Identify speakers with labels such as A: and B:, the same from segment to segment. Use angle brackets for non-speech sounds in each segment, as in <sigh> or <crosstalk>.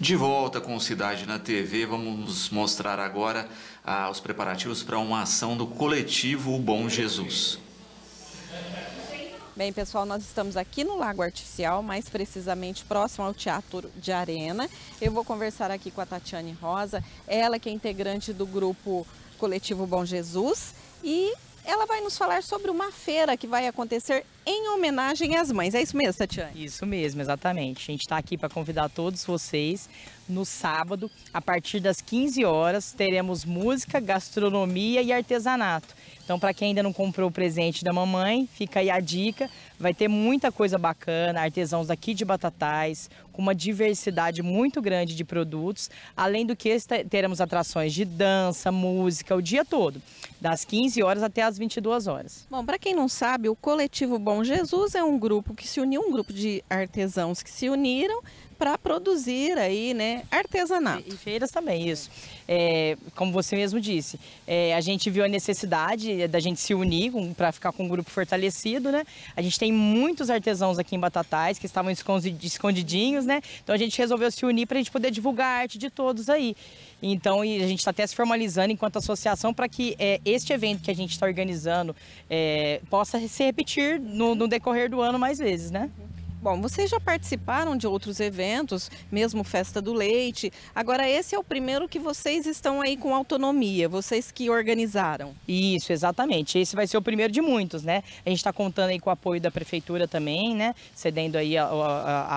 A: De volta com Cidade na TV, vamos mostrar agora ah, os preparativos para uma ação do coletivo O Bom Jesus. Bem, pessoal, nós estamos aqui no Lago Artificial, mais precisamente próximo ao Teatro de Arena. Eu vou conversar aqui com a Tatiane Rosa, ela que é integrante do grupo Coletivo Bom Jesus, e ela vai nos falar sobre uma feira que vai acontecer
B: em homenagem às mães. É isso mesmo, Tatiane? Isso mesmo, exatamente. A gente está aqui para convidar todos vocês. No sábado, a partir das 15 horas, teremos música, gastronomia e artesanato. Então, para quem ainda não comprou o presente da mamãe, fica aí a dica. Vai ter muita coisa bacana, artesãos daqui de Batatais, com uma diversidade muito grande de produtos. Além do que, teremos atrações de dança, música, o dia todo, das 15 horas até as 22 horas.
A: Bom, para quem não sabe, o Coletivo Bom então, Jesus é um grupo que se uniu, um grupo de artesãos que se uniram para produzir aí, né,
B: artesanato. E, e feiras também, isso. É, como você mesmo disse, é, a gente viu a necessidade da gente se unir para ficar com um grupo fortalecido, né? A gente tem muitos artesãos aqui em Batatais que estavam escondidinhos, né? Então a gente resolveu se unir para a gente poder divulgar a arte de todos aí. Então e a gente está até se formalizando enquanto associação para que é, este evento que a gente está organizando é, possa se repetir no, no decorrer do ano mais vezes, né? Uhum. Bom, vocês já participaram de outros eventos, mesmo Festa do Leite.
A: Agora, esse é o primeiro que vocês estão aí com autonomia, vocês que organizaram.
B: Isso, exatamente. Esse vai ser o primeiro de muitos, né? A gente está contando aí com o apoio da prefeitura também, né? Cedendo aí a, a,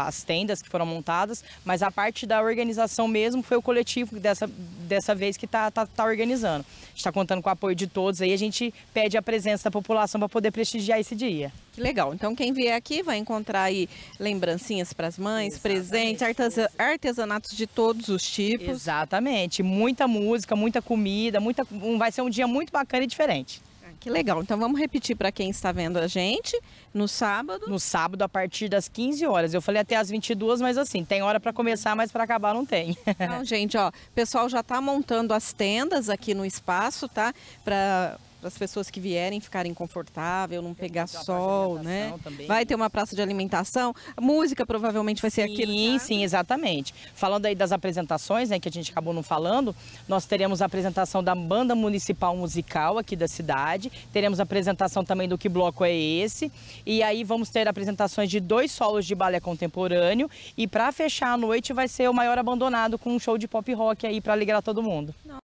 B: a, as tendas que foram montadas, mas a parte da organização mesmo foi o coletivo dessa, dessa vez que está tá, tá organizando. A gente está contando com o apoio de todos aí, a gente pede a presença da população para poder prestigiar esse dia. Que legal. Então quem vier aqui
A: vai encontrar aí lembrancinhas para as mães, Exatamente. presentes, artesanatos de todos os tipos. Exatamente. Muita música, muita comida, muita vai ser um dia muito bacana e
B: diferente. Que legal. Então vamos repetir para quem está vendo a gente no sábado. No sábado a partir das 15 horas. Eu falei até às 22, mas assim, tem hora para começar, mas para acabar não tem.
A: <laughs> Então, gente, ó, o pessoal já está montando as tendas aqui no espaço, tá? Para para as pessoas que vierem ficarem confortável não pegar sol, né? Também. Vai ter uma praça
B: de alimentação. música provavelmente vai ser sim, aqui. Sim, sim, exatamente. Falando aí das apresentações, né, que a gente acabou não falando, nós teremos a apresentação da banda municipal musical aqui da cidade, teremos a apresentação também do que bloco é esse, e aí vamos ter apresentações de dois solos de balé contemporâneo e para fechar a noite vai ser o maior abandonado com um show de pop rock aí para alegrar todo mundo. Não.